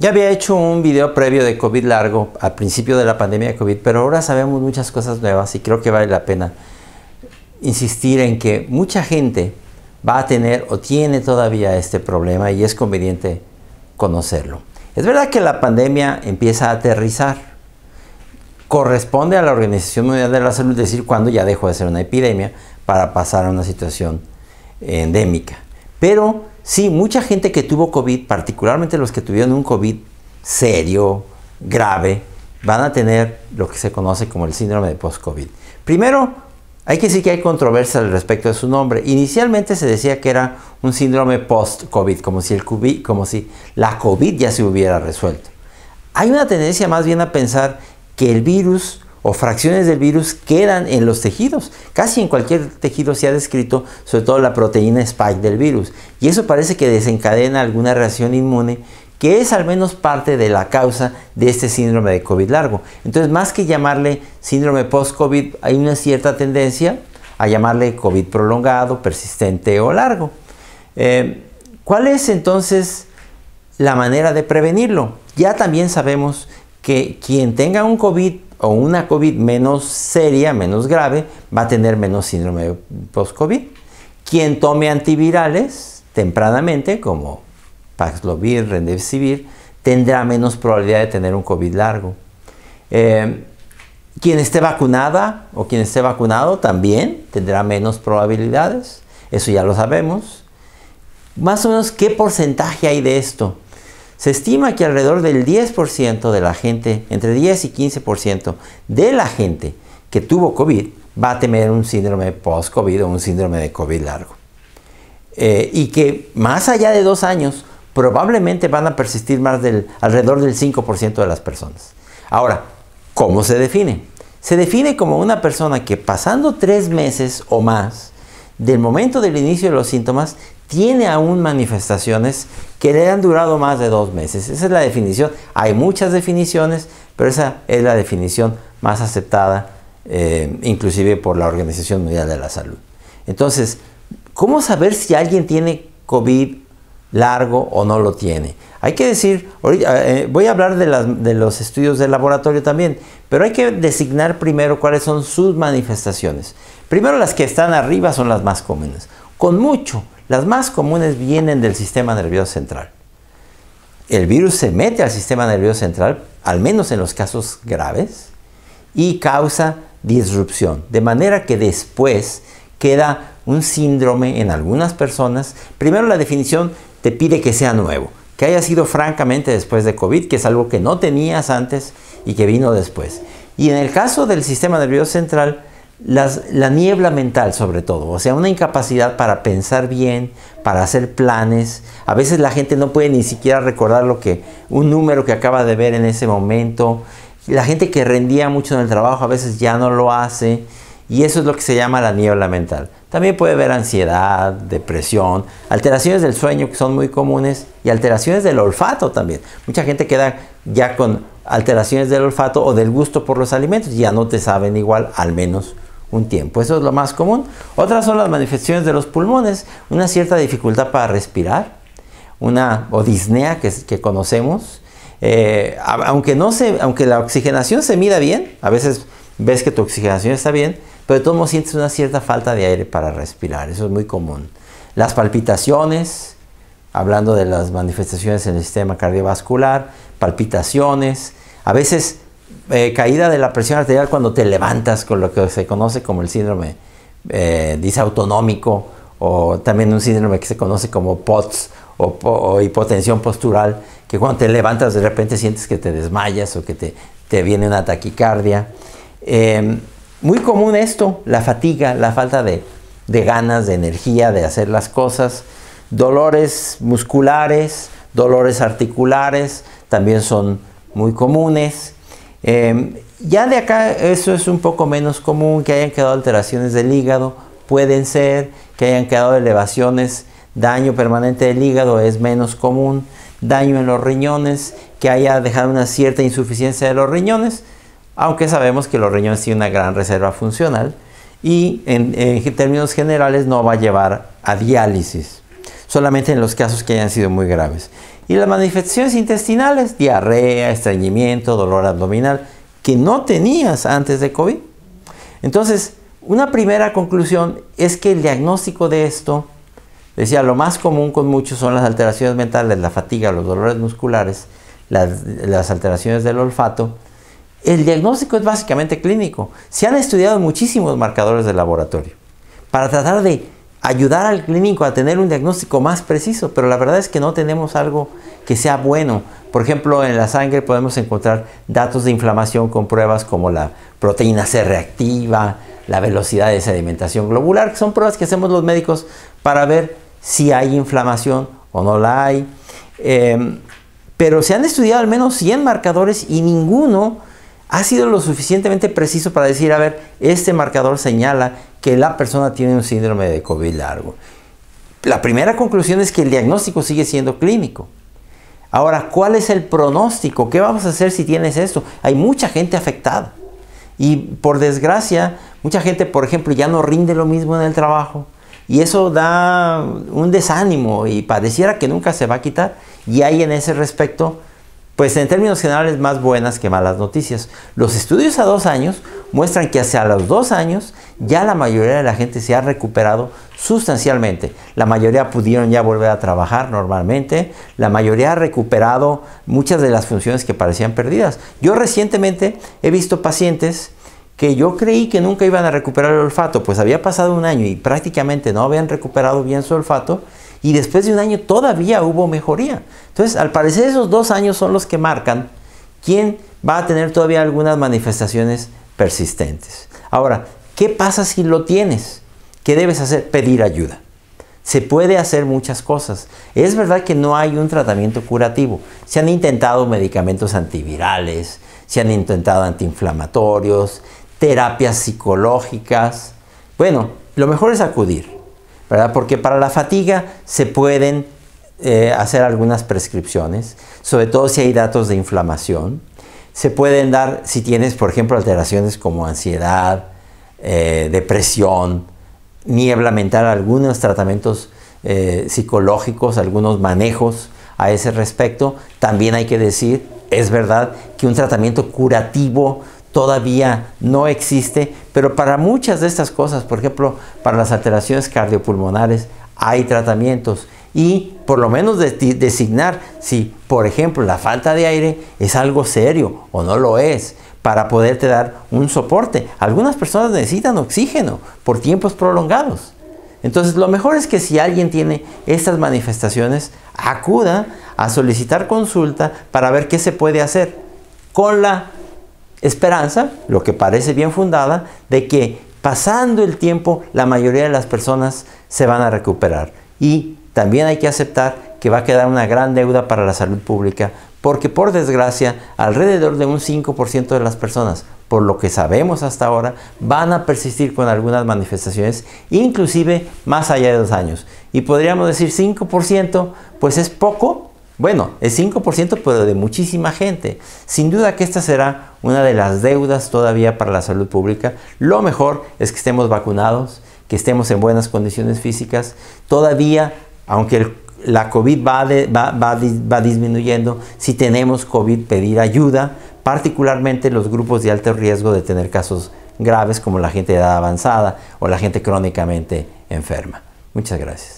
Ya había hecho un video previo de COVID largo al principio de la pandemia de COVID, pero ahora sabemos muchas cosas nuevas y creo que vale la pena insistir en que mucha gente va a tener o tiene todavía este problema y es conveniente conocerlo. Es verdad que la pandemia empieza a aterrizar. Corresponde a la Organización Mundial de la Salud decir cuándo ya dejó de ser una epidemia para pasar a una situación endémica. Pero Sí, mucha gente que tuvo COVID, particularmente los que tuvieron un COVID serio, grave, van a tener lo que se conoce como el síndrome de post-COVID. Primero, hay que decir que hay controversia al respecto de su nombre. Inicialmente se decía que era un síndrome post-COVID, como, si el COVID, como si la COVID ya se hubiera resuelto. Hay una tendencia más bien a pensar que el virus o fracciones del virus quedan en los tejidos. Casi en cualquier tejido se ha descrito, sobre todo la proteína spike del virus. Y eso parece que desencadena alguna reacción inmune que es al menos parte de la causa de este síndrome de COVID largo. Entonces, más que llamarle síndrome post-COVID, hay una cierta tendencia a llamarle COVID prolongado, persistente o largo. Eh, ¿Cuál es entonces la manera de prevenirlo? Ya también sabemos que quien tenga un COVID o una COVID menos seria, menos grave, va a tener menos síndrome post-COVID. Quien tome antivirales tempranamente, como Paxlovid, Remdesivir, tendrá menos probabilidad de tener un COVID largo. Eh, quien esté vacunada o quien esté vacunado también tendrá menos probabilidades. Eso ya lo sabemos. Más o menos, ¿qué porcentaje hay de esto? Se estima que alrededor del 10% de la gente, entre 10 y 15% de la gente que tuvo COVID, va a tener un síndrome post-COVID o un síndrome de COVID largo. Eh, y que más allá de dos años probablemente van a persistir más del alrededor del 5% de las personas. Ahora, ¿cómo se define? Se define como una persona que pasando tres meses o más del momento del inicio de los síntomas tiene aún manifestaciones que le han durado más de dos meses. Esa es la definición. Hay muchas definiciones, pero esa es la definición más aceptada, eh, inclusive por la Organización Mundial de la Salud. Entonces, ¿cómo saber si alguien tiene COVID largo o no lo tiene? Hay que decir, eh, eh, voy a hablar de, de los estudios de laboratorio también, pero hay que designar primero cuáles son sus manifestaciones. Primero las que están arriba son las más comunes. Con mucho, las más comunes vienen del sistema nervioso central. El virus se mete al sistema nervioso central, al menos en los casos graves, y causa disrupción. De manera que después queda un síndrome en algunas personas. Primero la definición te pide que sea nuevo, que haya sido francamente después de COVID, que es algo que no tenías antes y que vino después. Y en el caso del sistema nervioso central, las, la niebla mental sobre todo, o sea, una incapacidad para pensar bien, para hacer planes. A veces la gente no puede ni siquiera recordar lo que un número que acaba de ver en ese momento. La gente que rendía mucho en el trabajo a veces ya no lo hace y eso es lo que se llama la niebla mental. También puede haber ansiedad, depresión, alteraciones del sueño que son muy comunes y alteraciones del olfato también. Mucha gente queda ya con alteraciones del olfato o del gusto por los alimentos, ya no te saben igual, al menos un tiempo. Eso es lo más común. Otras son las manifestaciones de los pulmones, una cierta dificultad para respirar, una o disnea que, conocemos. Eh, aunque, no aunque la oxigenación se mida bien, a veces ves que tu oxigenación está bien, pero de todos modos sientes una cierta falta de aire para respirar. Eso es muy común. Las palpitaciones, hablando de las manifestaciones en el sistema cardiovascular, palpitaciones, a veces eh, caída de la presión arterial cuando te levantas con lo que se conoce como el síndrome eh, disautonómico o también un síndrome que se conoce como POTS o, hipotensión postural, que cuando te levantas de repente sientes que te desmayas o que te, viene una taquicardia. Em, muy común esto, la fatiga, la falta de, de ganas, de energía, de hacer las cosas, dolores musculares, dolores articulares, también son muy comunes. Em, ya de acá eso es un poco menos común, que hayan quedado alteraciones del hígado, pueden ser, que hayan quedado elevaciones, daño permanente del hígado es menos común, daño en los riñones, que haya dejado una cierta insuficiencia de los riñones, aunque sabemos que los riñones tienen una gran reserva funcional y en términos generales no va a llevar a diálisis, solamente en los casos que hayan sido muy graves. Y las manifestaciones intestinales, diarrea, estreñimiento, dolor abdominal, que no tenías antes de COVID. Entonces, una primera conclusión es que el diagnóstico de esto, decía, lo más común con muchos son las alteraciones mentales, la fatiga, los dolores musculares, las, las alteraciones del olfato. El diagnóstico es básicamente clínico. Se han estudiado muchísimos marcadores de laboratorio para tratar de ayudar al clínico a tener un diagnóstico más preciso, pero la verdad es que no tenemos algo que sea bueno. Por ejemplo, en la sangre podemos encontrar datos de inflamación con pruebas como la proteína C reactiva, la velocidad de sedimentación globular, que son pruebas que hacemos los médicos para ver si hay inflamación o no la hay. Em, pero se han estudiado al menos 100 marcadores y ninguno ha sido lo suficientemente preciso para decir, a ver, este marcador señala que la persona tiene un síndrome de COVID largo. La primera conclusión es que el diagnóstico sigue siendo clínico. Ahora, ¿cuál es el pronóstico? ¿Qué vamos a hacer si tienes esto? Hay mucha gente afectada. Y por desgracia, mucha gente, por ejemplo, ya no rinde lo mismo en el trabajo. Y eso da un desánimo y pareciera que nunca se va a quitar. Y hay en ese respecto pues en términos generales más buenas que malas noticias. Los estudios a dos años muestran que hacia los dos años ya la mayoría de la gente se ha recuperado sustancialmente. La mayoría pudieron ya volver a trabajar normalmente, la mayoría ha recuperado muchas de las funciones que parecían perdidas. Yo recientemente he visto pacientes que yo creí que nunca iban a recuperar el olfato, pues había pasado un año y prácticamente no habían recuperado bien su olfato y después de un año todavía hubo mejoría. Entonces, al parecer esos dos años son los que marcan quién va a tener todavía algunas manifestaciones persistentes. Ahora, ¿qué pasa si lo tienes? ¿Qué debes hacer? Pedir ayuda. Se puede hacer muchas cosas. Es verdad que no hay un tratamiento curativo. Se han intentado medicamentos antivirales, se han intentado antiinflamatorios, terapias psicológicas. Bueno, lo mejor es acudir. Porque para la fatiga se pueden eh, hacer algunas prescripciones, sobre todo si hay datos de inflamación. Se pueden dar si tienes, por ejemplo, alteraciones como ansiedad, eh, depresión, niebla mental, algunos tratamientos eh, psicológicos, algunos manejos a ese respecto. También hay que decir, es verdad, que un tratamiento curativo todavía no existe, pero para muchas de estas cosas, por ejemplo, para las alteraciones cardiopulmonares, hay tratamientos y por lo menos designar si, por ejemplo, la falta de aire es algo serio o no lo es para poderte dar un soporte. Algunas personas necesitan oxígeno por tiempos prolongados. Entonces, lo mejor es que si alguien tiene estas manifestaciones, acuda a solicitar consulta para ver qué se puede hacer con la esperanza, lo que parece bien fundada, de que pasando el tiempo la mayoría de las personas se van a recuperar. Y también hay que aceptar que va a quedar una gran deuda para la salud pública, porque por desgracia alrededor de un 5% de las personas, por lo que sabemos hasta ahora, van a persistir con algunas manifestaciones, inclusive más allá de dos años. Y podríamos decir 5%, pues es poco, bueno, el 5%, pero de muchísima gente. Sin duda que esta será una de las deudas todavía para la salud pública. Lo mejor es que estemos vacunados, que estemos en buenas condiciones físicas. Todavía, aunque la COVID va disminuyendo, si tenemos COVID, pedir ayuda, particularmente los grupos de alto riesgo de tener casos graves como la gente de edad avanzada o la gente crónicamente enferma. Muchas gracias.